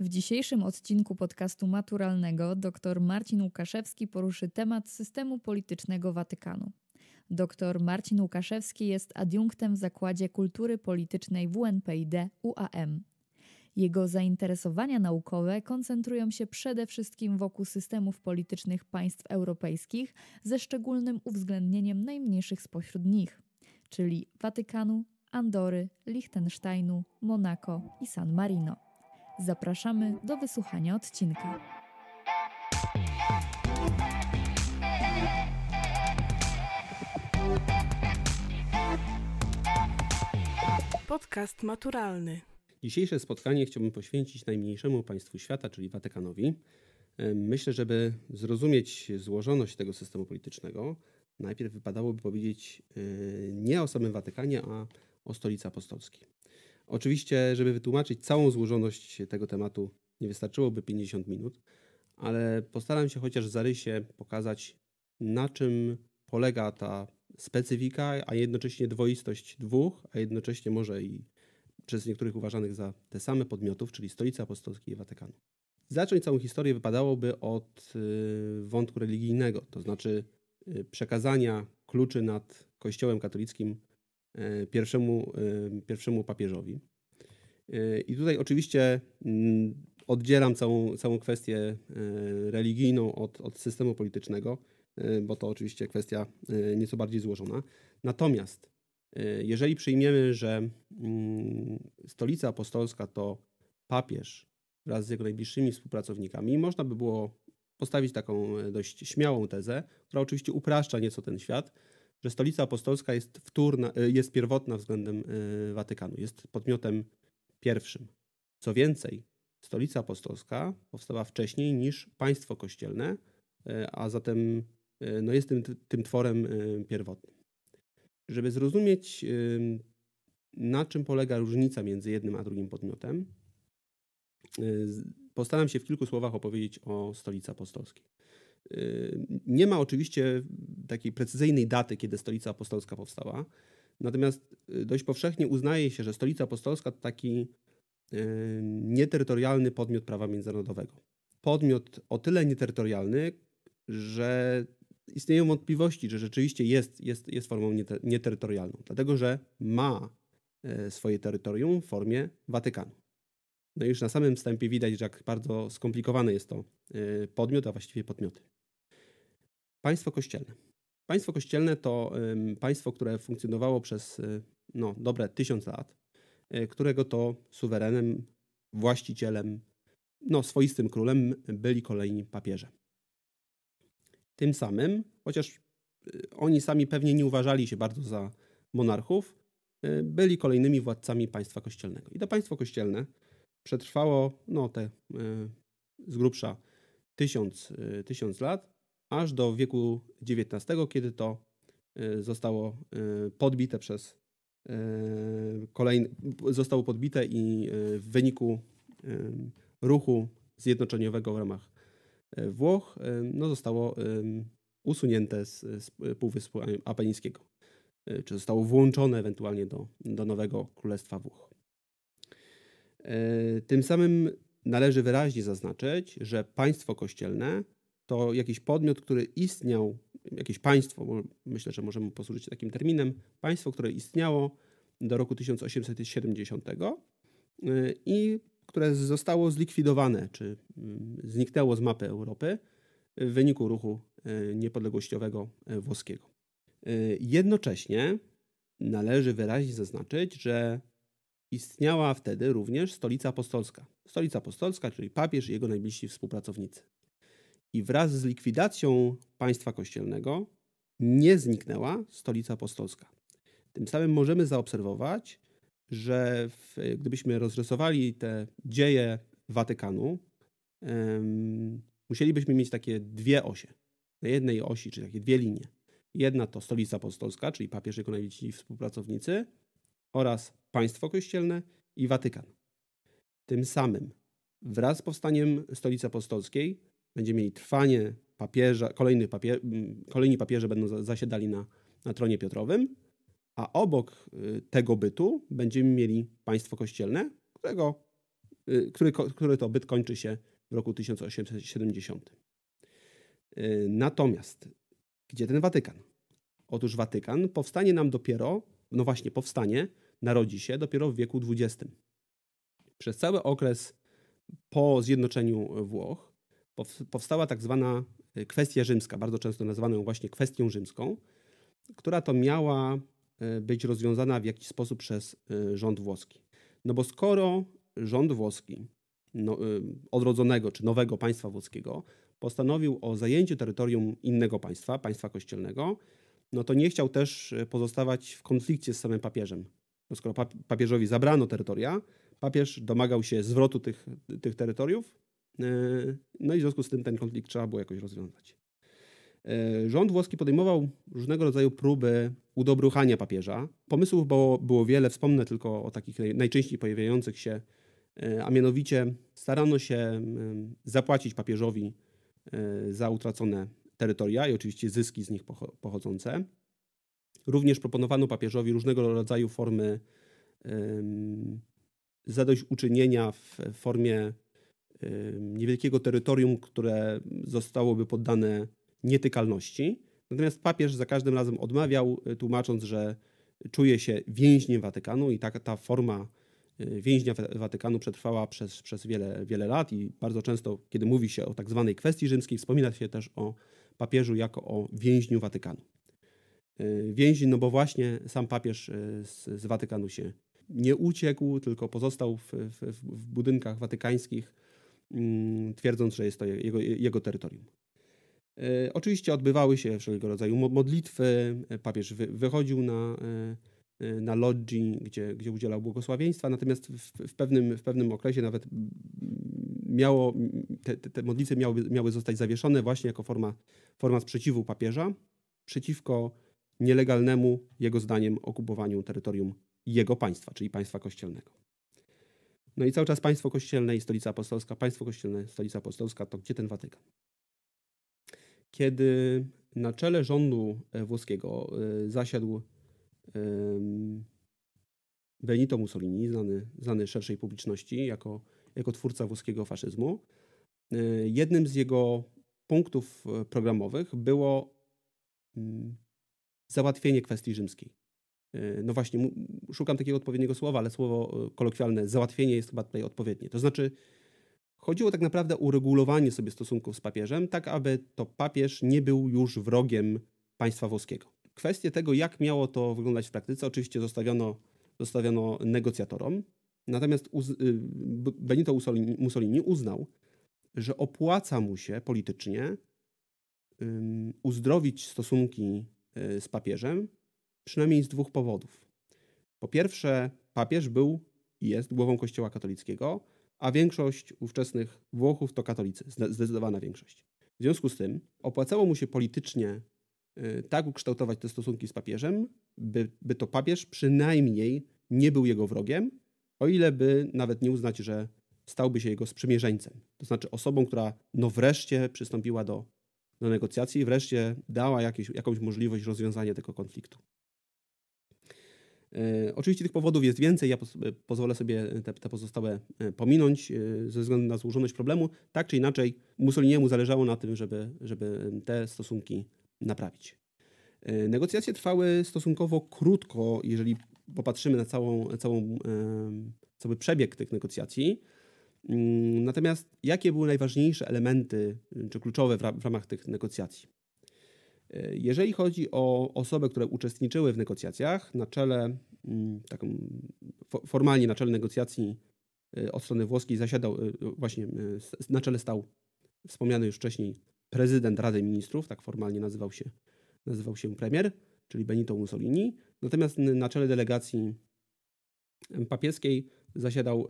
W dzisiejszym odcinku podcastu maturalnego dr Marcin Łukaszewski poruszy temat systemu politycznego Watykanu. Dr Marcin Łukaszewski jest adiunktem w Zakładzie Kultury Politycznej WNPID UAM. Jego zainteresowania naukowe koncentrują się przede wszystkim wokół systemów politycznych państw europejskich, ze szczególnym uwzględnieniem najmniejszych spośród nich, czyli Watykanu, Andory, Liechtensteinu, Monako i San Marino. Zapraszamy do wysłuchania odcinka. Podcast maturalny. Dzisiejsze spotkanie chciałbym poświęcić najmniejszemu państwu świata, czyli Watykanowi. E, myślę, żeby zrozumieć złożoność tego systemu politycznego, najpierw wypadałoby powiedzieć e, nie o samym Watykanie, a o stolicy apostolskiej. Oczywiście, żeby wytłumaczyć całą złożoność tego tematu, nie wystarczyłoby 50 minut, ale postaram się chociaż w zarysie pokazać, na czym polega ta specyfika, a jednocześnie dwoistość dwóch, a jednocześnie może i przez niektórych uważanych za te same podmiotów, czyli Stolicy Apostolskiej i Watykanu. Zacząć całą historię wypadałoby od y, wątku religijnego, to znaczy y, przekazania kluczy nad Kościołem katolickim Y, pierwszemu, y, pierwszemu papieżowi. Y, I tutaj oczywiście mm, oddzielam całą, całą kwestię religijną od, od systemu politycznego, bo to oczywiście kwestia nieco bardziej złożona. Natomiast jeżeli przyjmiemy, że mm, stolica apostolska to papież wraz z jego najbliższymi współpracownikami, można by było postawić taką e, dość śmiałą tezę, która oczywiście upraszcza nieco ten świat, że Stolica Apostolska jest wtórna, y, jest pierwotna względem y, Watykanu, jest podmiotem pierwszym. Co więcej, Stolica Apostolska powstała wcześniej niż państwo kościelne, y, a zatem no jest tym, tym tworem pierwotnym. Żeby zrozumieć, na czym polega różnica między jednym a drugim podmiotem, postaram się w kilku słowach opowiedzieć o Stolicy Apostolskiej. Nie ma oczywiście takiej precyzyjnej daty, kiedy stolica apostolska powstała. Natomiast y, dość powszechnie uznaje się, że stolica apostolska to taki y, nieterytorialny podmiot prawa międzynarodowego. Podmiot o tyle nieterytorialny, że istnieją wątpliwości, że rzeczywiście jest, jest, jest formą nieterytorialną, dlatego że ma e, swoje terytorium w formie Watykanu. No już na samym wstępie widać, jak bardzo skomplikowany jest to e, podmiot, a właściwie podmioty. Państwo kościelne. Państwo kościelne to państwo, które funkcjonowało przez y, no, dobre tysiąc lat, y, którego to suwerenem, właścicielem, no, swoistym królem byli kolejni papieże. Tym samym, chociaż y, oni sami pewnie nie uważali się bardzo za monarchów, byli kolejnymi władcami państwa kościelnego. I to państwo kościelne przetrwało no, te z grubsza tysiąc, tysiąc lat aż do wieku XIX, kiedy to e, zostało e, podbite przez e, kolejne, zostało podbite i w wyniku ruchu zjednoczeniowego w ramach Włoch no zostało usunięte z, z Półwyspu Apenińskiego, czy zostało włączone ewentualnie do, do nowego Królestwa Włoch. Tym samym należy wyraźnie zaznaczyć, że państwo kościelne to jakiś podmiot, który istniał, jakieś państwo, myślę, że możemy posłużyć takim terminem, państwo, które istniało do roku 1870 y, i które zostało zlikwidowane, czy mm, zniknęło z mapy Europy w wyniku ruchu y, niepodległościowego y, włoskiego. Jednocześnie należy wyraźnie zaznaczyć, że istniała wtedy również stolica apostolska. Stolica apostolska, czyli papież i jego najbliżsi współpracownicy i wraz z likwidacją państwa kościelnego nie zniknęła stolica apostolska. Tym samym możemy zaobserwować, że w, gdybyśmy rozrysowali te dzieje Watykanu, um, musielibyśmy mieć takie dwie osie. Na jednej osi, czyli takie dwie linie. Jedna to stolica apostolska, czyli papież jego najwięksi współpracownicy, oraz państwo kościelne i Watykan. Tym samym wraz z powstaniem stolicy apostolskiej będziemy mieli trwanie papieża, kolejny papier, kolejni papieże będą zasiadali na, na tronie Piotrowym, a obok y, tego bytu będziemy mieli państwo kościelne, którego, y, który, który to byt kończy się w roku 1870. Y, natomiast gdzie ten Watykan? Otóż Watykan powstanie nam dopiero, no właśnie, powstanie, narodzi się dopiero w wieku XX. Przez cały okres po zjednoczeniu Włoch powstała tak zwana e, kwestia rzymska, bardzo często nazywaną właśnie kwestią rzymską, która to miała e, być rozwiązana w jakiś sposób przez e, rząd włoski. No bo skoro rząd włoski no, odrodzonego czy nowego państwa włoskiego postanowił o zajęciu terytorium innego państwa, państwa kościelnego, no to nie chciał też pozostawać w konflikcie z samym papieżem. bo no skoro papieżowi zabrano terytoria, papież domagał się zwrotu tych, tych terytoriów, E, no i w związku z tym ten konflikt trzeba było jakoś rozwiązać. E, rząd włoski podejmował różnego rodzaju próby udobruchania papieża. Pomysłów było, było wiele, wspomnę tylko o takich najczęściej pojawiających się, e, a mianowicie starano się zapłacić papieżowi za utracone terytoria i oczywiście zyski z nich pochodzące. Również proponowano papieżowi różnego rodzaju formy zadośćuczynienia w formie niewielkiego terytorium, które zostałoby poddane nietykalności. Natomiast papież za każdym razem odmawiał, y, tłumacząc, że czuje się więźniem Watykanu i ta, ta forma y, więźnia Watykanu przetrwała przez, przez wiele, wiele lat i bardzo często, kiedy mówi się o tak zwanej kwestii rzymskiej, wspomina się też o papieżu jako o więźniu Watykanu. Y, więźni no bo właśnie sam papież z, z Watykanu się nie uciekł, tylko pozostał w, w, w budynkach watykańskich, Mm, twierdząc, że jest to jego, jego terytorium. E, oczywiście odbywały się wszelkiego rodzaju modlitwy, e, papież wychodził na, e, na lodzi, gdzie, gdzie udzielał błogosławieństwa, natomiast w, w, pewnym, w pewnym okresie nawet miało, te, te modlitwy miały, miały zostać zawieszone właśnie jako forma, forma sprzeciwu papieża przeciwko nielegalnemu, jego zdaniem, okupowaniu terytorium jego państwa, czyli państwa kościelnego. No i cały czas państwo kościelne i stolica apostolska. Państwo kościelne, stolica apostolska to gdzie ten Watykan? Kiedy na czele rządu e, włoskiego e, zasiadł Benito Mussolini, znany, znany szerszej publiczności jako, jako twórca włoskiego faszyzmu, e, jednym z jego punktów programowych było mm, załatwienie kwestii rzymskiej. Y, no właśnie, szukam takiego odpowiedniego słowa, ale słowo y, kolokwialne, załatwienie jest chyba tutaj odpowiednie. To znaczy, chodziło tak naprawdę o uregulowanie sobie stosunków z papieżem, tak aby to papież nie był już wrogiem państwa włoskiego. Kwestię tego, jak miało to wyglądać w praktyce, oczywiście zostawiono, zostawiono negocjatorom. Natomiast y, Benito Mussolini uznał, że opłaca mu się politycznie uzdrowić stosunki z papieżem przynajmniej z dwóch powodów. Po pierwsze, papież był i jest głową Kościoła katolickiego, a większość ówczesnych Włochów to katolicy, zdecydowana większość. W związku z tym opłacało mu się politycznie y, tak ukształtować te stosunki z papieżem, by, by to papież przynajmniej nie był jego wrogiem, o ile by nawet nie uznać, że stałby się jego sprzymierzeńcem. To znaczy osobą, która no wreszcie przystąpiła do, do negocjacji, wreszcie dała jakieś, jakąś możliwość rozwiązania tego konfliktu. E, oczywiście tych powodów jest więcej, ja e, pozwolę sobie te, te, pozostałe e, pominąć ze względu na złożoność problemu. Tak czy inaczej, Mussoliniemu zależało na tym, żeby, żeby te stosunki naprawić. Negocjacje trwały stosunkowo krótko, jeżeli popatrzymy na całą, całą, cały przebieg tych negocjacji. Mm, natomiast jakie były najważniejsze elementy czy kluczowe w ramach tych negocjacji? Jeżeli chodzi o osoby, które uczestniczyły w negocjacjach, na czele, tak, formalnie na czele negocjacji y, od strony włoskiej zasiadał, y, y, właśnie na czele stał wspomniany już wcześniej prezydent Rady Ministrów, tak formalnie nazywał się, nazywał się premier, czyli Benito Mussolini. Natomiast na czele delegacji papieskiej zasiadał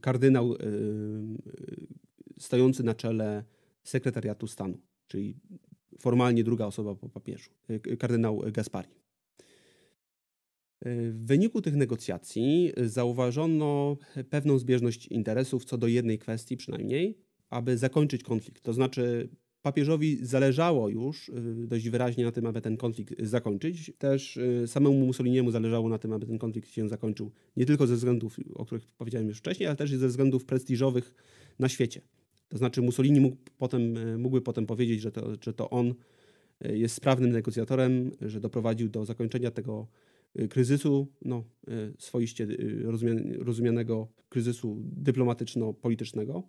kardynał stojący na czele sekretariatu stanu, czyli formalnie druga osoba po papieżu, y, kardynał Gaspari. Y, w wyniku tych negocjacji zauważono pewną zbieżność interesów co do jednej kwestii przynajmniej, aby zakończyć konflikt. To znaczy papieżowi zależało już y, dość wyraźnie na tym, aby ten konflikt zakończyć. Też samemu Mussoliniemu zależało na tym, aby ten konflikt się zakończył nie tylko ze względów, o których powiedziałem już wcześniej, ale też ze względów prestiżowych na świecie. To znaczy Mussolini mógł potem, e, mógłby potem powiedzieć, że to, że to on e, jest sprawnym negocjatorem, że doprowadził do zakończenia tego e, kryzysu, no, swoiście rozumianego kryzysu dyplomatyczno-politycznego.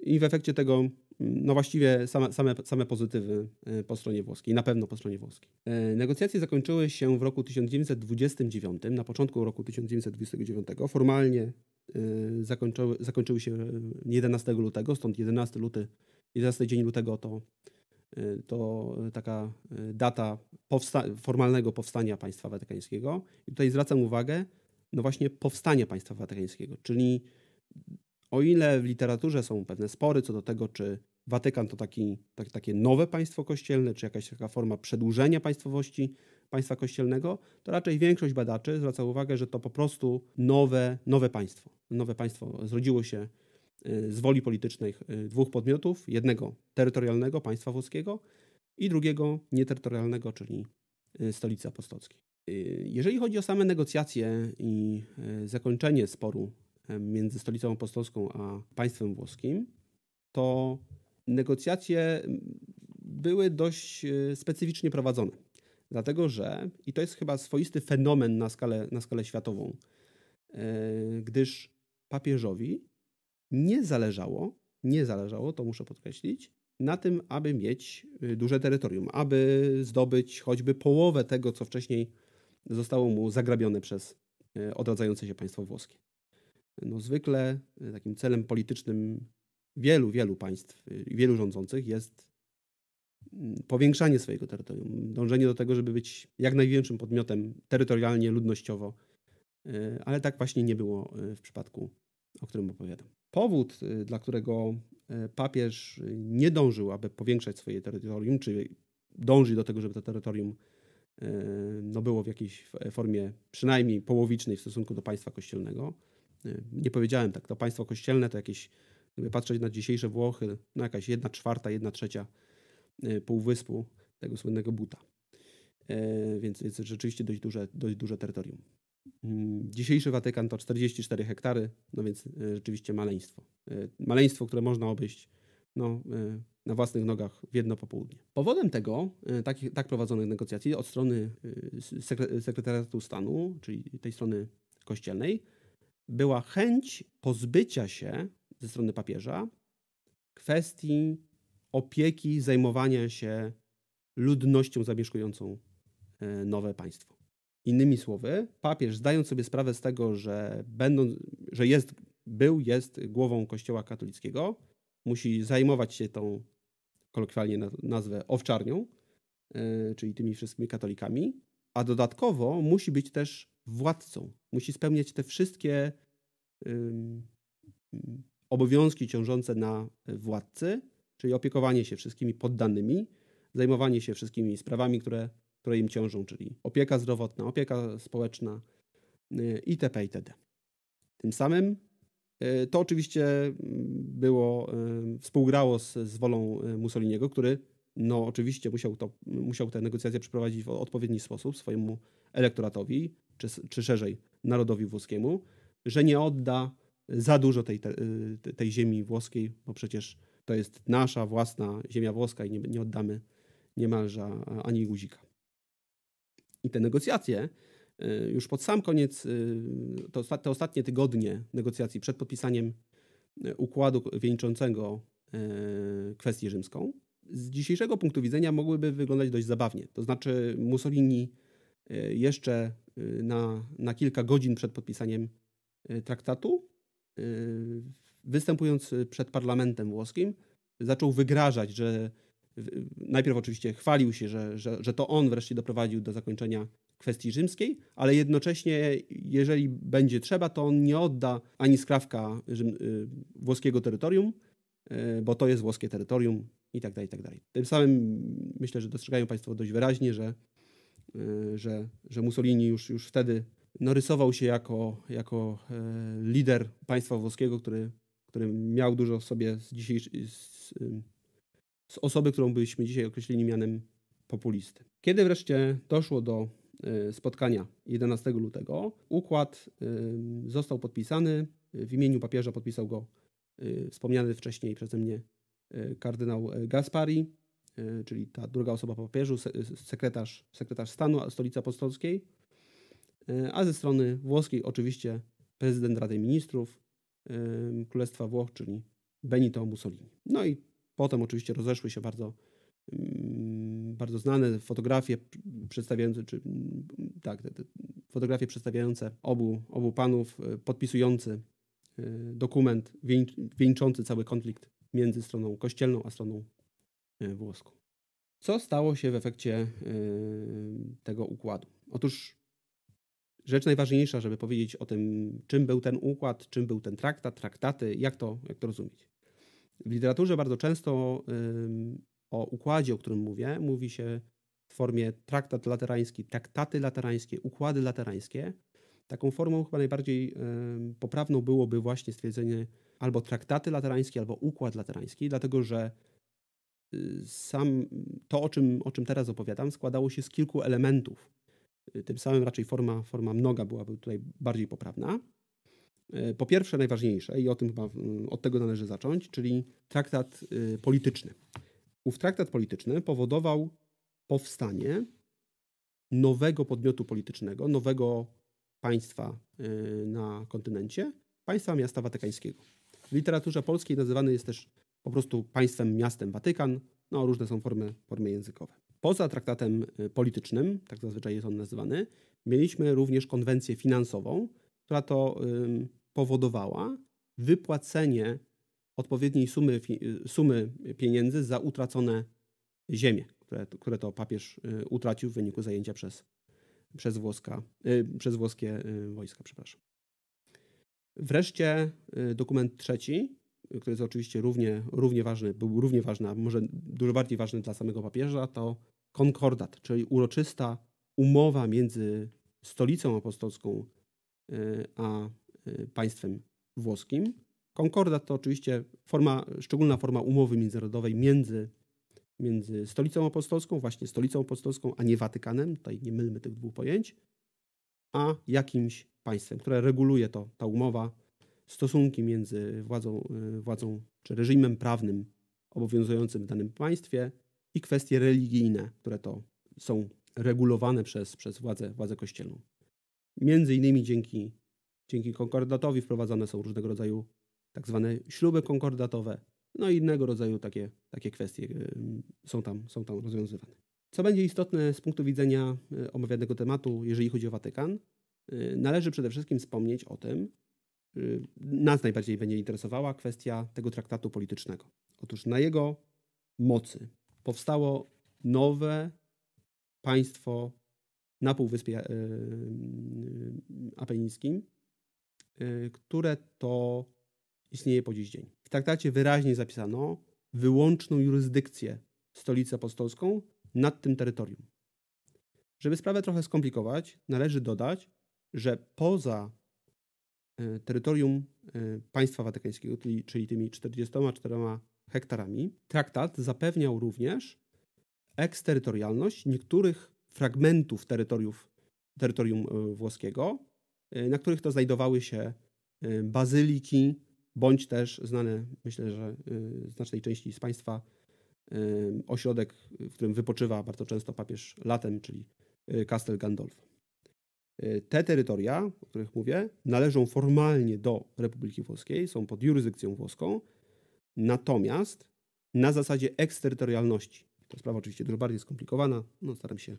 I w efekcie tego, no właściwie same, same, same pozytywy po stronie włoskiej, na pewno po stronie włoskiej. Negocjacje zakończyły się w roku 1929, na początku roku 1929. Formalnie Y, zakończyły, zakończyły się 11 y, lutego, stąd 11 luty, 11 dzień lutego to, y, to taka data powsta formalnego powstania państwa watykańskiego. I tutaj zwracam uwagę, no właśnie powstanie państwa watykańskiego, czyli o ile w literaturze są pewne spory co do tego, czy Watykan to taki, tak, takie nowe państwo kościelne, czy jakaś taka forma przedłużenia państwowości, państwa kościelnego, to raczej większość badaczy zwraca uwagę, że to po prostu nowe, nowe państwo. Nowe państwo zrodziło się e, z woli politycznych e, dwóch podmiotów, jednego terytorialnego państwa włoskiego i drugiego nieterytorialnego, czyli e, stolicy apostolskiej. Jeżeli chodzi o same negocjacje i zakończenie sporu między stolicą apostolską a państwem włoskim, to negocjacje były dość specyficznie prowadzone. Dlatego, że, i to jest chyba swoisty fenomen na skalę, na skalę światową, e, gdyż papieżowi nie zależało, nie zależało, to muszę podkreślić, na tym, aby mieć y, duże terytorium, aby zdobyć choćby połowę tego, co wcześniej zostało mu zagrabione przez e, odradzające się państwo włoskie. No, zwykle e, takim celem politycznym wielu, wielu państw, y, wielu rządzących jest powiększanie swojego terytorium, dążenie do tego, żeby być jak największym podmiotem terytorialnie, ludnościowo, e, ale tak właśnie nie było e, w przypadku, o którym opowiadam. Powód, e, dla którego papież nie dążył, aby powiększać swoje terytorium, czy dąży do tego, żeby to terytorium no, było w jakiejś formie przynajmniej połowicznej w stosunku do państwa kościelnego. Nie powiedziałem tak, to państwo kościelne to jakieś, gdyby patrzeć na dzisiejsze Włochy, no jakaś jedna czwarta, jedna trzecia Y, półwyspu, tego słynnego Buta. E, więc jest rzeczywiście dość duże, dość duże terytorium. Mm, dzisiejszy Watykan to 44 hektary, no więc e, rzeczywiście maleństwo. E, maleństwo, które można obejść no, na własnych nogach w jedno popołudnie. Powodem tego, tak, tak prowadzonych negocjacji od strony sekretariatu stanu, czyli tej strony kościelnej, była chęć pozbycia się ze strony papieża kwestii opieki, zajmowania się ludnością zamieszkującą e, nowe państwo. Innymi słowy, papież zdając sobie sprawę z tego, że, będą, że jest, był, jest głową kościoła katolickiego, musi zajmować się tą, kolokwialnie nazwę, owczarnią, e, czyli tymi wszystkimi katolikami, a dodatkowo musi być też władcą. Musi spełniać te wszystkie obowiązki ciążące na władcy, czyli opiekowanie się wszystkimi poddanymi, zajmowanie się wszystkimi sprawami, które, które im ciążą, czyli opieka zdrowotna, opieka społeczna y, itp. itd. Tym samym y, to oczywiście mm, było, y, współgrało z, z wolą Mussoliniego, który no oczywiście musiał, to, musiał te negocjacje przeprowadzić w odpowiedni sposób swojemu elektoratowi, czy, czy szerzej narodowi włoskiemu, że nie odda za dużo tej, tej ziemi włoskiej, bo przecież to jest nasza własna ziemia włoska i nie, nie oddamy niemalże ani guzika. I te negocjacje y, już pod sam koniec, y, te ostatnie tygodnie negocjacji przed podpisaniem y, układu wieńczącego kwestię rzymską, z dzisiejszego punktu widzenia mogłyby wyglądać dość zabawnie. To znaczy Mussolini jeszcze na, na kilka godzin przed podpisaniem traktatu występując y, przed parlamentem włoskim, zaczął wygrażać, że najpierw oczywiście chwalił się, że, że, że to on wreszcie doprowadził do zakończenia kwestii rzymskiej, ale jednocześnie, jeżeli będzie trzeba, to on nie odda ani skrawka Rzym, y, włoskiego terytorium, y, bo to jest włoskie terytorium i tak dalej, i tak dalej. Tym samym myślę, że dostrzegają Państwo dość wyraźnie, że, że, że Mussolini już, już wtedy narysował się jako, jako lider państwa włoskiego, który który miał dużo w sobie z, z, z osoby, którą byśmy dzisiaj określili mianem populisty. Kiedy wreszcie doszło do y, spotkania 11 lutego, układ został podpisany. W imieniu papieża podpisał go y, wspomniany wcześniej przeze mnie y, kardynał Gaspari, czyli ta druga osoba po papieżu, sekretarz, sekretarz stanu Stolicy Apostolskiej, a ze strony włoskiej oczywiście prezydent Rady Ministrów, Królestwa Włoch, czyli Benito Mussolini. No i potem oczywiście rozeszły się bardzo, bardzo znane fotografie przedstawiające, czy tak, te, te fotografie przedstawiające obu, obu panów, y, podpisujący y, dokument wieńczący cały konflikt między stroną kościelną a stroną y, włoską. Co stało się w efekcie tego układu? Otóż rzecz najważniejsza, żeby powiedzieć o tym, czym był ten układ, czym był ten traktat, traktaty, jak to, jak to rozumieć. W literaturze bardzo często o układzie, o którym mówię, mówi się w formie traktat laterański, traktaty laterańskie, układy laterańskie. Taką formą chyba najbardziej poprawną byłoby właśnie stwierdzenie albo traktaty laterańskie, albo układ laterański, dlatego że y, sam to, o czym, o czym teraz opowiadam, składało się z kilku elementów. Y, tym samym raczej forma, forma mnoga byłaby tutaj bardziej poprawna. E, po pierwsze, najważniejsze, i o tym chyba mm, od tego należy zacząć, czyli traktat y, polityczny. Ów traktat polityczny powodował powstanie nowego podmiotu politycznego, nowego państwa y, na kontynencie, państwa miasta watykańskiego. W literaturze polskiej nazywany jest też po prostu państwem, miastem Watykan. No, różne są formy, formy językowe. Poza traktatem y, politycznym, tak zazwyczaj jest on nazywany, mieliśmy również konwencję finansową, która to powodowała wypłacenie odpowiedniej sumy, y, sumy pieniędzy za utracone ziemie, które, które to papież y, utracił w wyniku zajęcia przez, przez, włoska, przez włoskie wojska. Przepraszam. Wreszcie dokument trzeci, który jest oczywiście równie, równie ważny, był równie ważny, a może dużo bardziej ważny dla samego papieża, to konkordat, czyli uroczysta umowa między stolicą apostolską y, a y, państwem włoskim. Konkordat to oczywiście forma, szczególna forma umowy międzynarodowej między, między stolicą apostolską, właśnie stolicą apostolską, a nie Watykanem, tutaj nie mylmy tych dwóch pojęć, a jakimś państwem, które reguluje to, ta umowa, stosunki między władzą, y, władzą czy reżimem prawnym obowiązującym w danym państwie, i kwestie religijne, które to są regulowane przez, przez władzę, władzę kościelną. Między innymi dzięki, dzięki konkordatowi wprowadzane są różnego rodzaju tak zwane śluby konkordatowe, no i innego rodzaju takie, takie kwestie y, są tam, są tam rozwiązywane. Co będzie istotne z punktu widzenia y, omawianego tematu, jeżeli chodzi o Watykan, y, należy przede wszystkim wspomnieć o tym, nas najbardziej będzie interesowała kwestia tego traktatu politycznego. Otóż na jego mocy powstało nowe państwo na Półwyspie e, Apenińskim, e, które to istnieje po dziś dzień. W traktacie wyraźnie zapisano wyłączną jurysdykcję stolicy apostolską nad tym terytorium. Żeby sprawę trochę skomplikować, należy dodać, że poza e, terytorium państwa watykańskiego, czyli tymi 44 hektarami, traktat zapewniał również eksterytorialność niektórych fragmentów terytoriów, terytorium e, włoskiego, e, na których to znajdowały się e, bazyliki, bądź też znane, myślę, że znacznej części z Państwa, ośrodek, w którym wypoczywa bardzo często papież latem, czyli Castel Gandolfo. Te terytoria, o których mówię, należą formalnie do Republiki Włoskiej, są pod jurysdykcją włoską, Natomiast na zasadzie eksterytorialności. To sprawa oczywiście dużo bardziej skomplikowana. No, staram się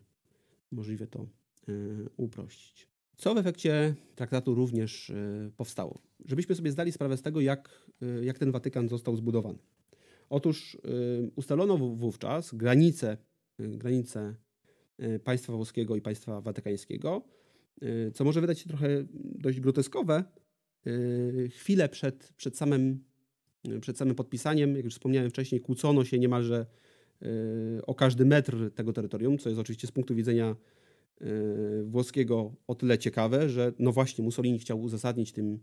możliwie to yy, uprościć. Co w efekcie traktatu również yy, powstało? Żebyśmy sobie zdali sprawę z tego, jak, yy, jak ten Watykan został zbudowany. Otóż ustalono wówczas granice, granice państwa włoskiego i państwa watykańskiego, co może wydać się trochę dość groteskowe, chwilę przed, przed samym przed samym podpisaniem, jak już wspomniałem wcześniej, kłócono się niemalże e, o każdy metr tego terytorium, co jest oczywiście z punktu widzenia e, włoskiego o tyle ciekawe, że no właśnie Mussolini chciał uzasadnić tym,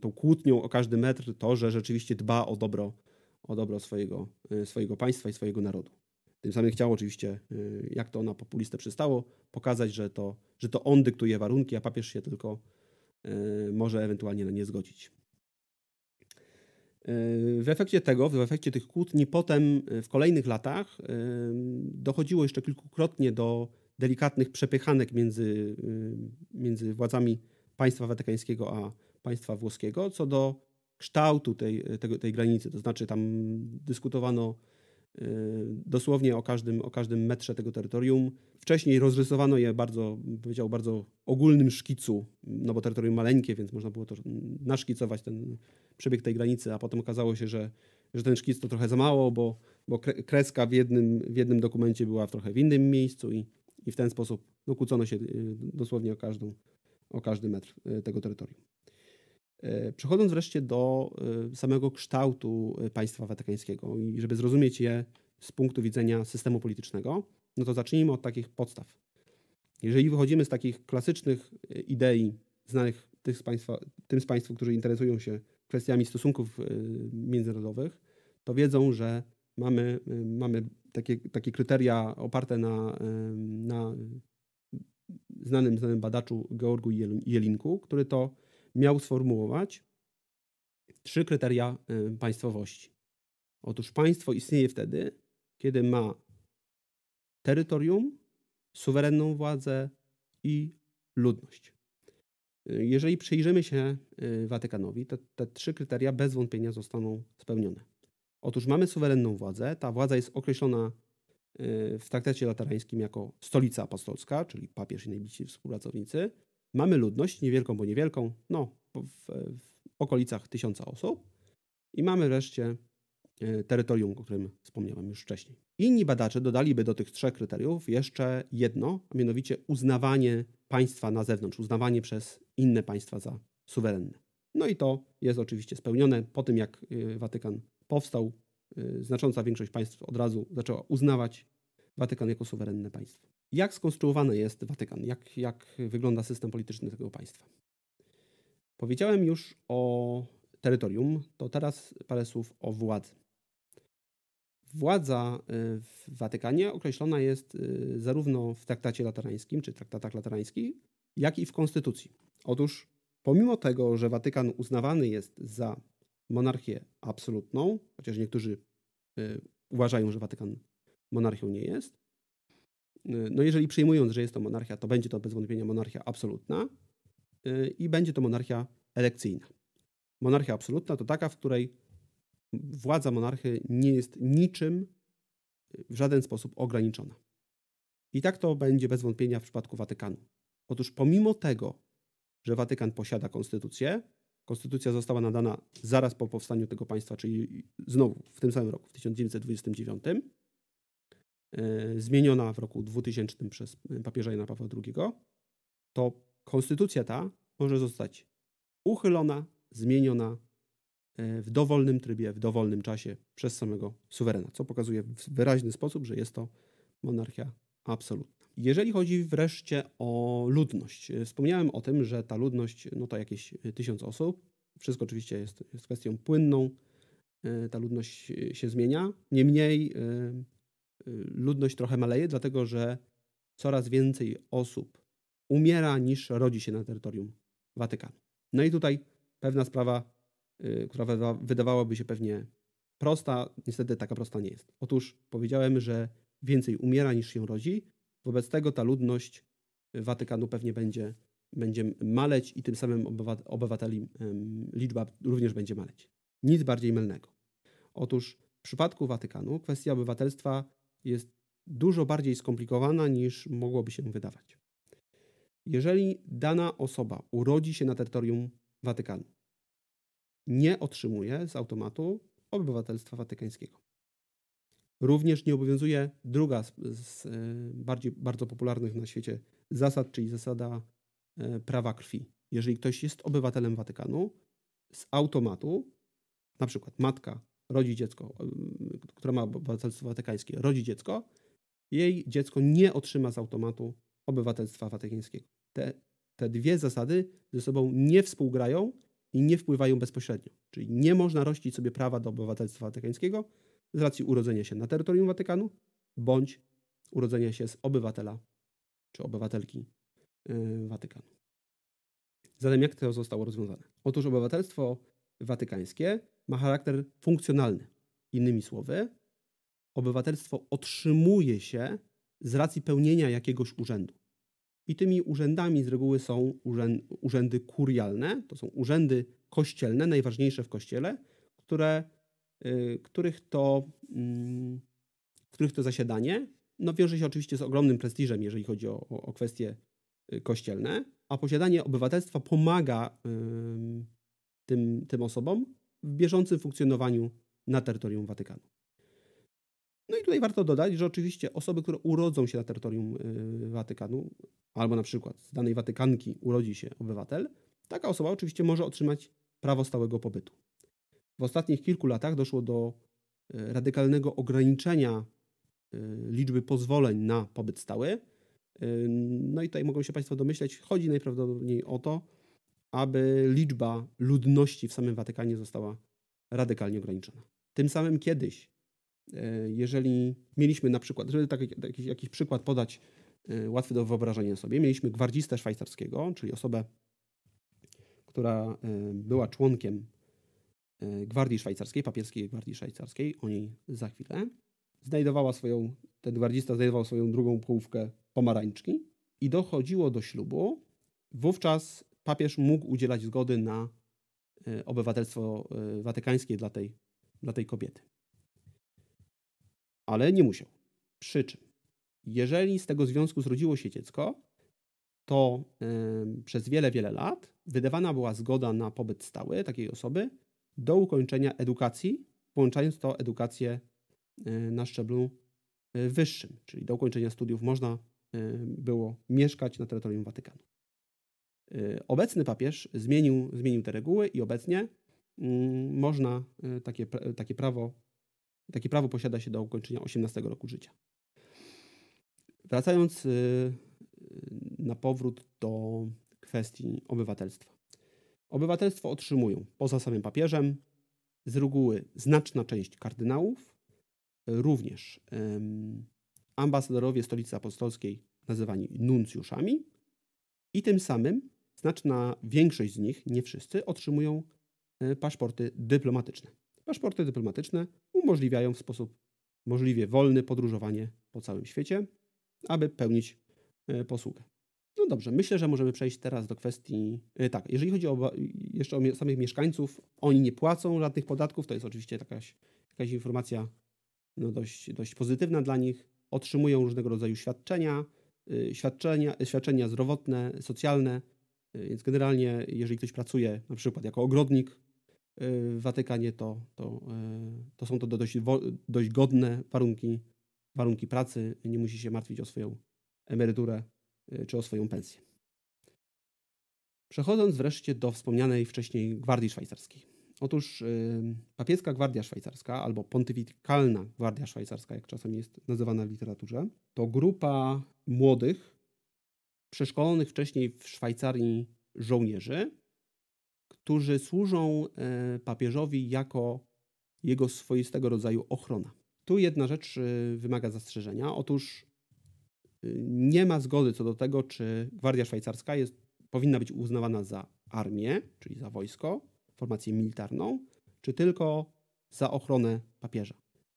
tą, kłótnią o każdy metr to, że rzeczywiście dba o dobro, o dobro swojego, e, swojego państwa i swojego narodu. Tym samym chciał oczywiście, jak to na populistę przystało, pokazać, że to, że to on dyktuje warunki, a papież się tylko może ewentualnie na nie zgodzić. Yy, w efekcie tego, w efekcie tych kłótni, potem yy, w kolejnych latach yy, dochodziło jeszcze kilkukrotnie do delikatnych przepychanek między, między władzami państwa watykańskiego a państwa włoskiego co do kształtu tej, tej, tej granicy. To znaczy, tam dyskutowano dosłownie o każdym, o każdym metrze tego terytorium. Wcześniej rozrysowano je bardzo, powiedział, bardzo ogólnym szkicu, no bo terytorium maleńkie, więc można było to naszkicować ten przebieg tej granicy, a potem okazało się, że, że ten szkic to trochę za mało, bo, bo kreska w jednym, w jednym dokumencie była w trochę w innym miejscu i, i w ten sposób no, kłócono się y, dosłownie o, każdą, o każdy metr y, tego terytorium. Y, przechodząc wreszcie do samego kształtu państwa watykańskiego i żeby zrozumieć je z punktu widzenia systemu politycznego, no to zacznijmy od takich podstaw. Jeżeli wychodzimy z takich klasycznych idei znanych tych z państwa, tym z Państwa, którzy interesują się kwestiami stosunków y, międzynarodowych, to wiedzą, że mamy, y, mamy takie, takie kryteria oparte na, y, na znanym, znanym badaczu Georgu Jelinku, który to miał sformułować trzy kryteria państwowości. Otóż państwo istnieje wtedy, kiedy ma terytorium, suwerenną władzę i ludność. Jeżeli przyjrzymy się y, Watykanowi, to te trzy kryteria bez wątpienia zostaną spełnione. Otóż mamy suwerenną władzę. Ta władza jest określona y, w traktacie laterańskim jako stolica apostolska, czyli papież i najbliżsi współpracownicy. Mamy ludność, niewielką, bo niewielką, no, w, w okolicach tysiąca osób. I mamy wreszcie E, terytorium, o którym wspomniałem już wcześniej. Inni badacze dodaliby do tych trzech kryteriów jeszcze jedno, a mianowicie uznawanie państwa na zewnątrz, uznawanie przez inne państwa za suwerenne. No i to jest oczywiście spełnione po tym, jak e, Watykan powstał. E, znacząca większość państw od razu zaczęła uznawać Watykan jako suwerenne państwo. Jak skonstruowany jest Watykan? Jak, jak wygląda system polityczny tego państwa? Powiedziałem już o terytorium, to teraz parę słów o władzy. Władza y, w Watykanie określona jest y, zarówno w traktacie laterańskim, czy traktatach laterańskich, jak i w konstytucji. Otóż, pomimo tego, że Watykan uznawany jest za monarchię absolutną, chociaż niektórzy y, uważają, że Watykan monarchią nie jest, no jeżeli przyjmując, że jest to monarchia, to będzie to bez wątpienia monarchia absolutna i będzie to monarchia elekcyjna. Monarchia absolutna to taka, w której władza monarchy nie jest niczym w żaden sposób ograniczona. I tak to będzie bez wątpienia w przypadku Watykanu. Otóż pomimo tego, że Watykan posiada konstytucję, konstytucja została nadana zaraz po powstaniu tego państwa, czyli znowu w tym samym roku, w 1929, e, zmieniona w roku 2000 przez e, papieża Jana Pawła II, to konstytucja ta może zostać uchylona, zmieniona, E, w dowolnym trybie, w dowolnym czasie przez samego suwerena, co pokazuje w wyraźny sposób, że jest to monarchia absolutna. Jeżeli chodzi wreszcie o ludność, e, wspomniałem o tym, że ta ludność no to jakieś e, tysiąc osób. Wszystko oczywiście jest, jest kwestią płynną. Ta ludność się zmienia. Niemniej ludność trochę maleje, dlatego że coraz więcej osób umiera niż rodzi się na terytorium Watykanu. No i tutaj pewna sprawa Y, która wydawałaby się pewnie prosta, niestety taka prosta nie jest. Otóż powiedziałem, że więcej umiera niż się rodzi, wobec tego ta ludność Watykanu pewnie będzie, będzie maleć i tym samym obywateli liczba również będzie maleć. Nic bardziej mylnego. Otóż w przypadku Watykanu kwestia obywatelstwa jest dużo bardziej skomplikowana niż mogłoby się wydawać. Jeżeli dana osoba urodzi się na terytorium Watykanu, nie otrzymuje z automatu obywatelstwa watykańskiego. Również nie obowiązuje druga z, z e, bardziej, bardzo popularnych na świecie zasad, czyli zasada e, prawa krwi. Jeżeli ktoś jest obywatelem Watykanu, z automatu, na przykład matka rodzi dziecko, e, która ma obywatelstwo watykańskie, rodzi dziecko, jej dziecko nie otrzyma z automatu obywatelstwa watykańskiego. Te, te dwie zasady ze sobą nie współgrają i nie wpływają bezpośrednio. Czyli nie można rościć sobie prawa do obywatelstwa watykańskiego z racji urodzenia się na terytorium Watykanu bądź urodzenia się z obywatela czy obywatelki y, Watykanu. Zatem jak to zostało rozwiązane? Otóż obywatelstwo watykańskie ma charakter funkcjonalny. Innymi słowy, obywatelstwo otrzymuje się z racji pełnienia jakiegoś urzędu. I tymi urzędami z reguły są urzędy kurialne, to są urzędy kościelne, najważniejsze w kościele, które, y, których, to, mm, których to zasiadanie no wiąże się oczywiście z ogromnym prestiżem, jeżeli chodzi o, o kwestie y, kościelne, a posiadanie obywatelstwa pomaga tym, tym osobom w bieżącym funkcjonowaniu na terytorium Watykanu. No i tutaj warto dodać, że oczywiście osoby, które urodzą się na terytorium y, Watykanu, albo na przykład z danej Watykanki urodzi się obywatel, taka osoba oczywiście może otrzymać prawo stałego pobytu. W ostatnich kilku latach doszło do y, radykalnego ograniczenia y, liczby pozwoleń na pobyt stały. No i tutaj mogą się Państwo domyśleć, chodzi najprawdopodobniej o to, aby liczba ludności w samym Watykanie została radykalnie ograniczona. Tym samym kiedyś E, jeżeli mieliśmy na przykład, żeby taki, jakiś przykład podać e, łatwy do wyobrażenia sobie, mieliśmy gwardzistę szwajcarskiego, czyli osobę, która e, była członkiem gwardii szwajcarskiej, papieskiej gwardii szwajcarskiej, o niej za chwilę, znajdowała swoją, ten gwardzista znajdował swoją drugą połówkę pomarańczki i dochodziło do ślubu. Wówczas papież mógł udzielać zgody na obywatelstwo watykańskie dla tej, dla tej kobiety ale nie musiał. Przy czym, jeżeli z tego związku zrodziło się dziecko, to y, przez wiele, wiele lat wydawana była zgoda na pobyt stały takiej osoby do ukończenia edukacji, włączając to edukację y, na szczeblu y, wyższym, czyli do ukończenia studiów można e, było mieszkać na terytorium Watykanu. Obecny papież zmienił, zmienił te reguły i obecnie mm, można takie, takie prawo takie prawo posiada się do ukończenia 18 roku życia. Wracając y, y, na powrót do kwestii obywatelstwa. Obywatelstwo otrzymują poza samym papieżem z reguły znaczna część kardynałów, również ambasadorowie Stolicy Apostolskiej nazywani nuncjuszami i tym samym znaczna większość z nich, nie wszyscy, otrzymują e, paszporty dyplomatyczne. Paszporty dyplomatyczne umożliwiają w sposób możliwie wolny podróżowanie po całym świecie, aby pełnić e, posługę. No dobrze, myślę, że możemy przejść teraz do kwestii. E, tak, jeżeli chodzi o, jeszcze o samych mieszkańców, oni nie płacą żadnych podatków, to jest oczywiście jakaś, jakaś informacja no dość, dość pozytywna dla nich. Otrzymują różnego rodzaju świadczenia, e, świadczenia, świadczenia zdrowotne, socjalne, więc generalnie, jeżeli ktoś pracuje na przykład jako ogrodnik, Y, w Watykanie to, to, y, to są to dość, dość godne warunki, warunki pracy. Nie musi się martwić o swoją emeryturę y, czy o swoją pensję. Przechodząc wreszcie do wspomnianej wcześniej Gwardii Szwajcarskiej. Otóż papieska Gwardia Szwajcarska albo pontyfikalna Gwardia Szwajcarska, jak czasami jest nazywana w literaturze, to grupa młodych, przeszkolonych wcześniej w Szwajcarii żołnierzy, którzy służą e, papieżowi jako jego swoistego rodzaju ochrona. Tu jedna rzecz e, wymaga zastrzeżenia. Otóż e, nie ma zgody co do tego, czy Gwardia Szwajcarska jest, powinna być uznawana za armię, czyli za wojsko, formację militarną, czy tylko za ochronę papieża.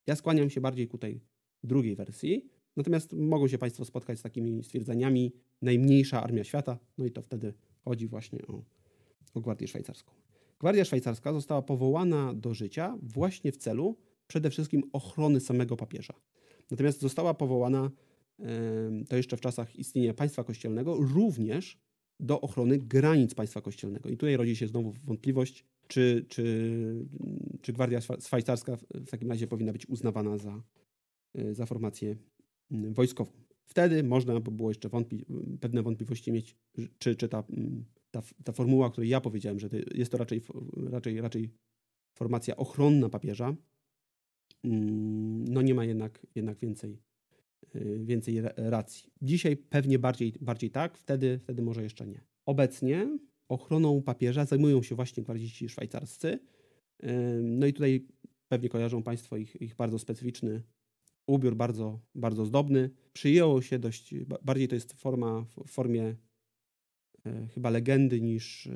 Ja skłaniam się bardziej ku tej drugiej wersji, natomiast mogą się Państwo spotkać z takimi stwierdzeniami najmniejsza armia świata, no i to wtedy chodzi właśnie o o Gwardię Szwajcarską. Gwardia Szwajcarska została powołana do życia właśnie w celu przede wszystkim ochrony samego papieża. Natomiast została powołana, to jeszcze w czasach istnienia państwa kościelnego, również do ochrony granic państwa kościelnego. I tutaj rodzi się znowu wątpliwość, czy, czy, czy Gwardia Szwajcarska w takim razie powinna być uznawana za, e, za formację mm, wojskową. Wtedy można by było jeszcze wątpli pewne wątpliwości mieć, czy, czy ta mm, ta, ta formuła, o której ja powiedziałem, że jest to raczej, raczej, raczej formacja ochronna papieża, mm, no nie ma jednak, jednak więcej, y, więcej racji. Dzisiaj pewnie bardziej, bardziej tak, wtedy, wtedy może jeszcze nie. Obecnie ochroną papieża zajmują się właśnie gwardziści szwajcarscy. Y, no i tutaj pewnie kojarzą Państwo ich, ich bardzo specyficzny ubiór, bardzo, bardzo zdobny. Przyjęło się dość, bardziej to jest forma w formie E, chyba legendy niż e,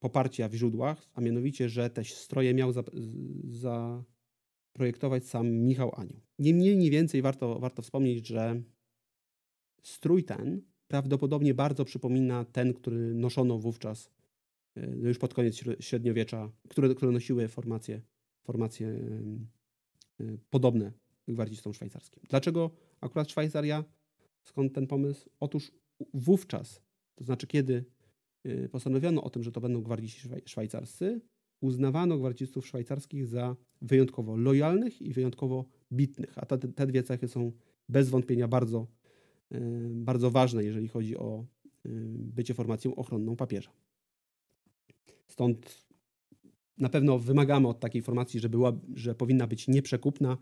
poparcia w źródłach, a mianowicie, że te stroje miał zaprojektować sam Michał Anioł. Niemniej, nie więcej warto, warto wspomnieć, że strój ten prawdopodobnie bardzo przypomina ten, który noszono wówczas, e, no już pod koniec średniowiecza, które, które nosiły formacje, formacje podobne gwardzistom szwajcarskim. Dlaczego akurat Szwajcaria? Skąd ten pomysł? Otóż wówczas to znaczy, kiedy y, postanowiono o tym, że to będą gwardziści szwajcarscy, uznawano gwardzistów szwajcarskich za wyjątkowo lojalnych i wyjątkowo bitnych. A te, te dwie cechy są bez wątpienia bardzo, y, bardzo ważne, jeżeli chodzi o y, bycie formacją ochronną papieża. Stąd na pewno wymagamy od takiej formacji, że, była, że powinna być nieprzekupna,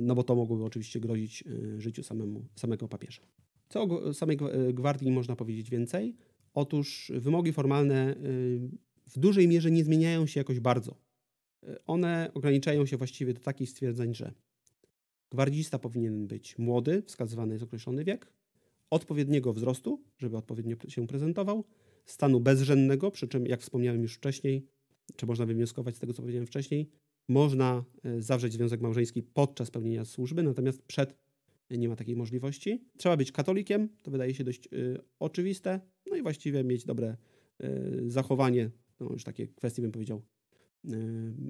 no bo to mogłoby oczywiście grozić życiu samemu, samego papieża. Co o samej y, gwardii można powiedzieć więcej? Otóż wymogi formalne y, w dużej mierze nie zmieniają się jakoś bardzo. Y, one ograniczają się właściwie do takich stwierdzeń, że gwardzista powinien być młody, wskazywany jest określony wiek, odpowiedniego wzrostu, żeby odpowiednio się prezentował, stanu bezrzędnego, przy czym, jak wspomniałem już wcześniej, czy można wywnioskować z tego, co powiedziałem wcześniej, można zawrzeć związek małżeński podczas pełnienia służby, natomiast przed nie ma takiej możliwości. Trzeba być katolikiem, to wydaje się dość y, oczywiste, no i właściwie mieć dobre y, zachowanie, no już takie kwestie bym powiedział, y,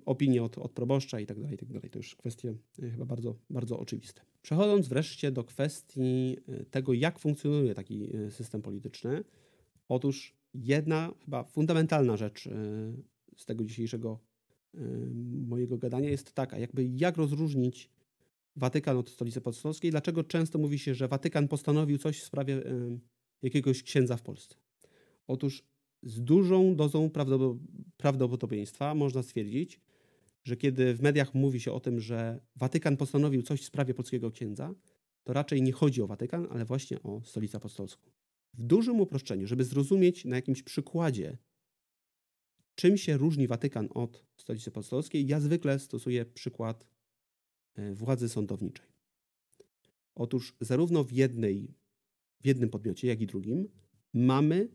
opinie od, od proboszcza i tak dalej, i tak dalej. To już kwestie y, chyba bardzo, bardzo oczywiste. Przechodząc wreszcie do kwestii y, tego, jak funkcjonuje taki y, system polityczny, otóż jedna chyba fundamentalna rzecz z tego dzisiejszego mojego gadania jest taka, jakby jak rozróżnić Watykan od stolicy apostolskiej. Dlaczego często mówi się, że Watykan postanowił coś w sprawie e, jakiegoś księdza w Polsce? Otóż z dużą dozą prawdopodobieństwa można stwierdzić, że kiedy w mediach mówi się o tym, że Watykan postanowił coś w sprawie polskiego księdza, to raczej nie chodzi o Watykan, ale właśnie o stolicę apostolską. W dużym uproszczeniu, żeby zrozumieć na jakimś przykładzie, czym się różni Watykan od stolicy apostolskiej, ja zwykle stosuję przykład Y, władzy sądowniczej. Otóż zarówno w, jednej, w jednym podmiocie, jak i drugim mamy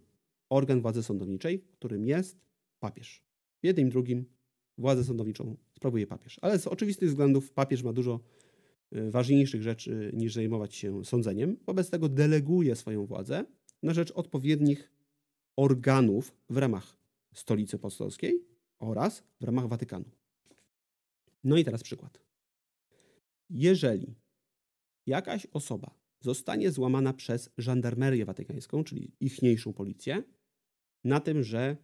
organ władzy sądowniczej, którym jest papież. W jednym i drugim władzę sądowniczą sprawuje papież. Ale z oczywistych względów papież ma dużo y, ważniejszych rzeczy niż zajmować się sądzeniem. Wobec tego deleguje swoją władzę na rzecz odpowiednich organów w ramach Stolicy Apostolskiej oraz w ramach Watykanu. No i teraz przykład. Jeżeli jakaś osoba zostanie złamana przez żandarmerię watykańską, czyli ichniejszą policję, na tym, że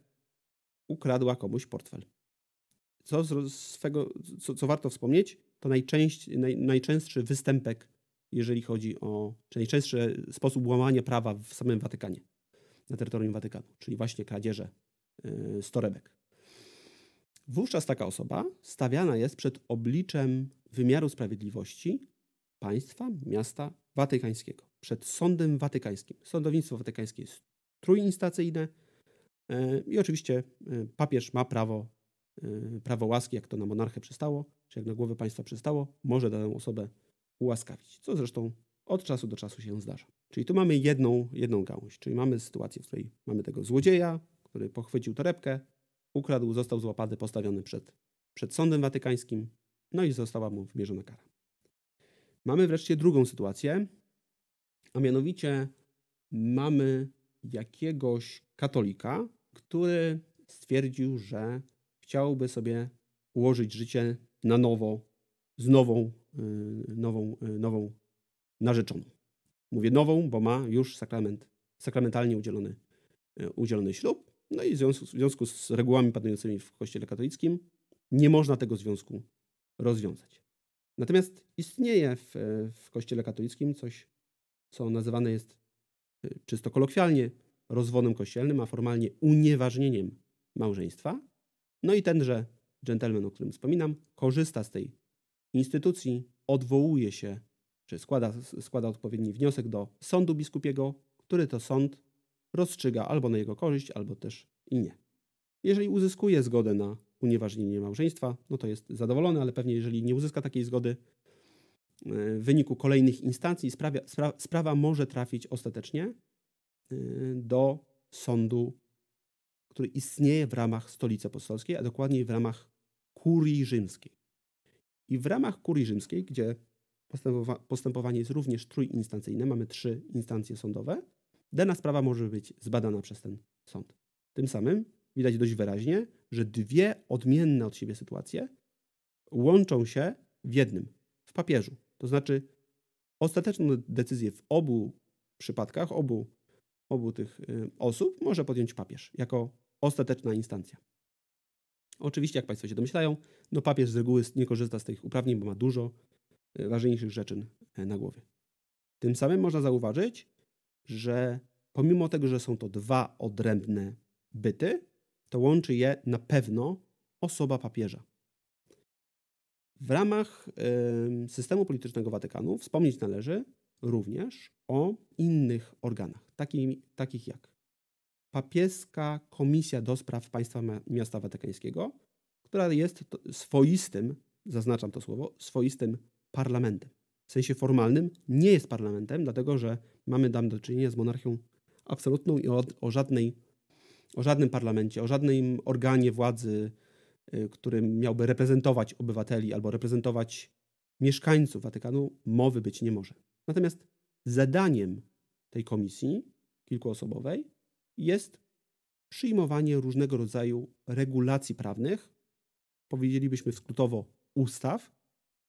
ukradła komuś portfel. Co, swego, co, co warto wspomnieć, to najczęść, naj, najczęstszy występek, jeżeli chodzi o, czy najczęstszy sposób łamania prawa w samym Watykanie, na terytorium Watykanu, czyli właśnie kradzieże storebek. E, Wówczas taka osoba stawiana jest przed obliczem wymiaru sprawiedliwości państwa, miasta watykańskiego. Przed sądem watykańskim. Sądownictwo watykańskie jest trójinstancyjne e, i oczywiście e, papież ma prawo, e, prawo łaski, jak to na monarchę przystało, czy jak na głowę państwa przystało, może daną osobę ułaskawić, co zresztą od czasu do czasu się zdarza. Czyli tu mamy jedną, jedną gałąź, czyli mamy sytuację, w której mamy tego złodzieja, który pochwycił torebkę, ukradł, został złapany, postawiony przed, przed sądem watykańskim, no i została mu wymierzona kara. Mamy wreszcie drugą sytuację, a mianowicie mamy jakiegoś katolika, który stwierdził, że chciałby sobie ułożyć życie na nowo z nową, y, nową, y, nową narzeczoną. Mówię nową, bo ma już sakrament, sakramentalnie udzielony, y, udzielony ślub. No i w związku, w związku z regułami panującymi w Kościele katolickim nie można tego związku rozwiązać. Natomiast istnieje w, w Kościele katolickim coś, co nazywane jest y, czysto kolokwialnie rozwonem kościelnym, a formalnie unieważnieniem małżeństwa. No i tenże dżentelmen, o którym wspominam, korzysta z tej instytucji, odwołuje się, czy składa, składa odpowiedni wniosek do sądu biskupiego, który to sąd rozstrzyga albo na jego korzyść, albo też i nie. Jeżeli uzyskuje zgodę na unieważnienie małżeństwa, no to jest zadowolony, ale pewnie jeżeli nie uzyska takiej zgody, e, w wyniku kolejnych instancji sprawia, spra, sprawa może trafić ostatecznie e, do sądu, który istnieje w ramach stolicy apostolskiej, a dokładniej w ramach kurii rzymskiej. I w ramach kurii rzymskiej, gdzie postępowa postępowanie jest również trójinstancyjne, mamy trzy instancje sądowe, dana sprawa może być zbadana przez ten sąd. Tym samym widać dość wyraźnie, że dwie odmienne od siebie sytuacje łączą się w jednym, w papieżu. To znaczy, ostateczną decyzję w obu przypadkach, obu, obu tych y, osób może podjąć papież jako ostateczna instancja. Oczywiście, jak Państwo się domyślają, no papież z reguły nie korzysta z tych uprawnień, bo ma dużo y, ważniejszych rzeczy y, na głowie. Tym samym można zauważyć, że pomimo tego, że są to dwa odrębne byty, to łączy je na pewno osoba papieża. W ramach systemu politycznego Watykanu wspomnieć należy również o innych organach, takimi, takich jak Papieska Komisja do Spraw Państwa Miasta Watykańskiego, która jest swoistym, zaznaczam to słowo, swoistym parlamentem. W sensie formalnym nie jest parlamentem, dlatego że mamy tam do czynienia z monarchią absolutną i o, o żadnej o żadnym parlamencie, o żadnym organie władzy, y, który miałby reprezentować obywateli albo reprezentować mieszkańców Watykanu, mowy być nie może. Natomiast zadaniem tej komisji kilkuosobowej jest przyjmowanie różnego rodzaju regulacji prawnych, powiedzielibyśmy skrótowo ustaw,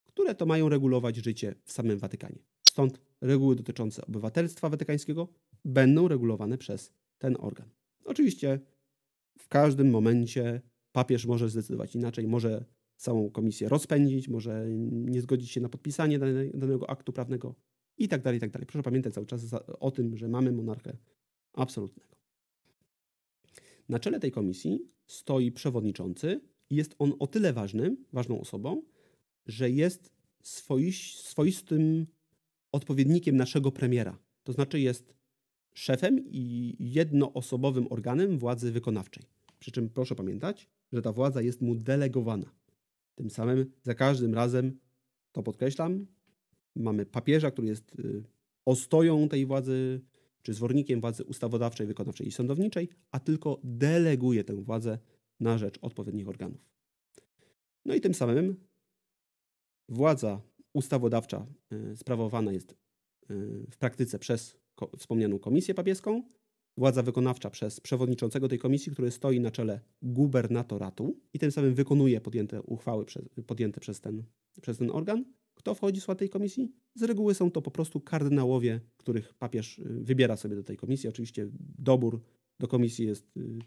które to mają regulować życie w samym Watykanie. Stąd reguły dotyczące obywatelstwa watykańskiego będą regulowane przez ten organ. Oczywiście w każdym momencie papież może zdecydować inaczej, może całą komisję rozpędzić, może nie zgodzić się na podpisanie danego aktu prawnego i tak dalej, i tak dalej. Proszę pamiętać cały czas o tym, że mamy monarchę absolutnego. Na czele tej komisji stoi przewodniczący i jest on o tyle ważnym, ważną osobą, że jest swoiś, swoistym odpowiednikiem naszego premiera. To znaczy jest szefem i jednoosobowym organem władzy wykonawczej. Przy czym proszę pamiętać, że ta władza jest mu delegowana. Tym samym za każdym razem, to podkreślam, mamy papieża, który jest y, ostoją tej władzy, czy zwornikiem władzy ustawodawczej, wykonawczej i sądowniczej, a tylko deleguje tę władzę na rzecz odpowiednich organów. No i tym samym władza ustawodawcza y, sprawowana jest y, w praktyce przez ko wspomnianą komisję papieską, władza wykonawcza przez przewodniczącego tej komisji, który stoi na czele gubernatoratu i tym samym wykonuje podjęte uchwały przez, podjęte przez ten, przez ten organ. Kto wchodzi w skład tej komisji? Z reguły są to po prostu kardynałowie, których papież y, wybiera sobie do tej komisji. Oczywiście dobór do komisji jest y,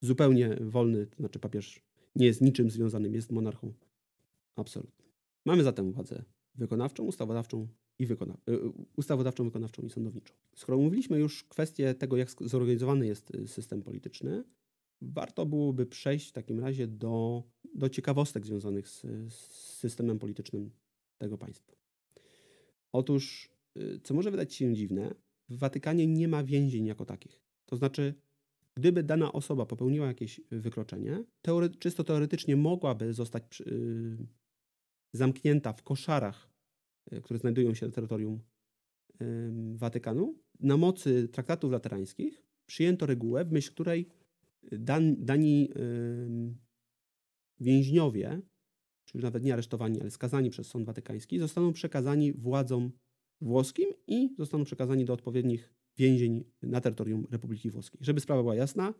zupełnie wolny, to znaczy papież nie jest niczym związanym, jest monarchą absolutnym. Mamy zatem władzę wykonawczą, ustawodawczą, i wykona, y, y, ustawodawczą, wykonawczą i sądowniczą. Skoro mówiliśmy już kwestię tego, jak zorganizowany jest y, system polityczny, warto byłoby przejść w takim razie do, do ciekawostek związanych z, z systemem politycznym tego państwa. Otóż, co może wydać się dziwne, w Watykanie nie ma więzień jako takich. To znaczy, gdyby dana osoba popełniła jakieś wykroczenie, teore czysto teoretycznie mogłaby zostać przy, yy, zamknięta w koszarach Y, które znajdują się na terytorium Watykanu, na mocy traktatów laterańskich przyjęto regułę, w myśl której y, dani więźniowie, czy nawet nie aresztowani, ale skazani przez Sąd Watykański, zostaną przekazani władzom włoskim i zostaną przekazani do odpowiednich więzień na terytorium Republiki Włoskiej. Żeby sprawa była jasna,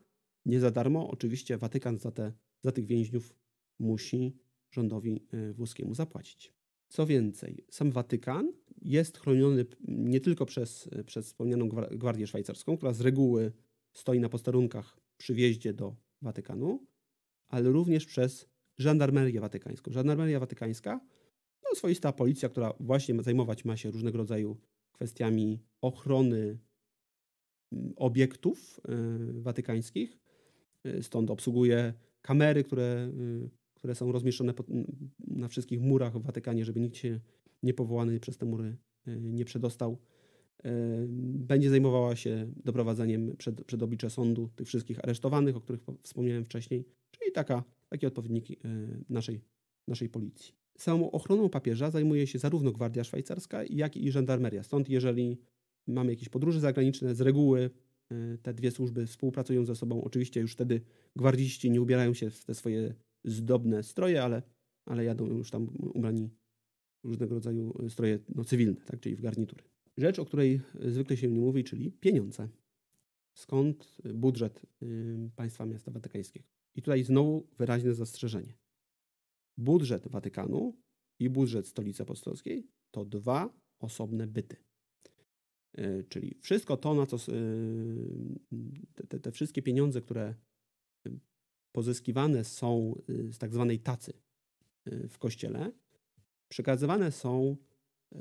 nie za darmo, oczywiście Watykan za, te, za tych więźniów musi rządowi y, włoskiemu zapłacić. Co więcej, sam Watykan jest chroniony nie tylko przez, przez wspomnianą Gwardię Szwajcarską, która z reguły stoi na posterunkach przy wjeździe do Watykanu, ale również przez żandarmerię watykańską. Żandarmeria watykańska to no, swoista policja, która właśnie zajmować ma się różnego rodzaju kwestiami ochrony mm, obiektów e, watykańskich. E, stąd obsługuje kamery, które y, które są rozmieszczone na wszystkich murach w Watykanie, żeby nikt się niepowołany przez te mury e, nie przedostał. E, będzie zajmowała się doprowadzeniem przed, przed oblicze sądu tych wszystkich aresztowanych, o których wspomniałem wcześniej, czyli taka, taki odpowiednik e, naszej, naszej policji. Samą ochroną papieża zajmuje się zarówno Gwardia Szwajcarska, jak i żandarmeria. Stąd, jeżeli mamy jakieś podróże zagraniczne, z reguły te dwie służby współpracują ze sobą. Oczywiście już wtedy gwardziści nie ubierają się w te swoje zdobne stroje, ale, ale jadą już tam ubrani różnego rodzaju e, stroje no, cywilne, tak, czyli w garnitury. Rzecz, o której e, zwykle się nie mówi, czyli pieniądze. Skąd e, budżet y, państwa miasta watykańskiego? I tutaj znowu wyraźne zastrzeżenie. Budżet Watykanu i budżet Stolicy Apostolskiej to dwa osobne byty. Czyli wszystko to, na co y, te, te wszystkie pieniądze, które pozyskiwane są y, z tak zwanej tacy y, w kościele, przekazywane są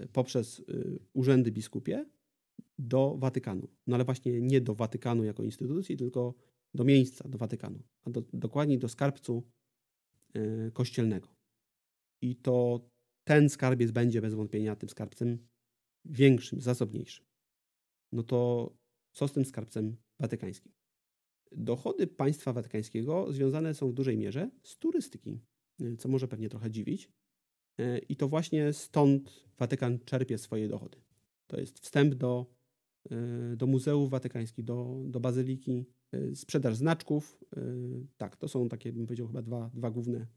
y, poprzez urzędy biskupie do Watykanu. No ale właśnie nie do Watykanu jako instytucji, tylko do miejsca, do Watykanu, a do, dokładniej do skarbcu kościelnego. I to ten skarbiec będzie bez wątpienia tym skarbcem większym, zasobniejszym. No to co z tym skarbcem watykańskim? Dochody państwa watykańskiego związane są w dużej mierze z turystyki, y, co może pewnie trochę dziwić. Y, I to właśnie stąd Watykan czerpie swoje dochody. To jest wstęp do, y, do muzeów watykańskich, do, do bazyliki, sprzedaż znaczków. Tak, to są takie, bym powiedział, chyba dwa, dwa główne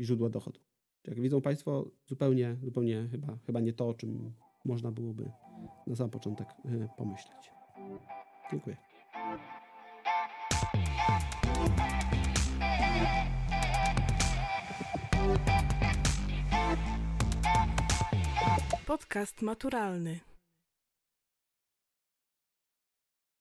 źródła dochodu. Jak widzą Państwo, zupełnie, zupełnie chyba, chyba nie to, o czym można byłoby na sam początek pomyśleć. Dziękuję. Podcast maturalny.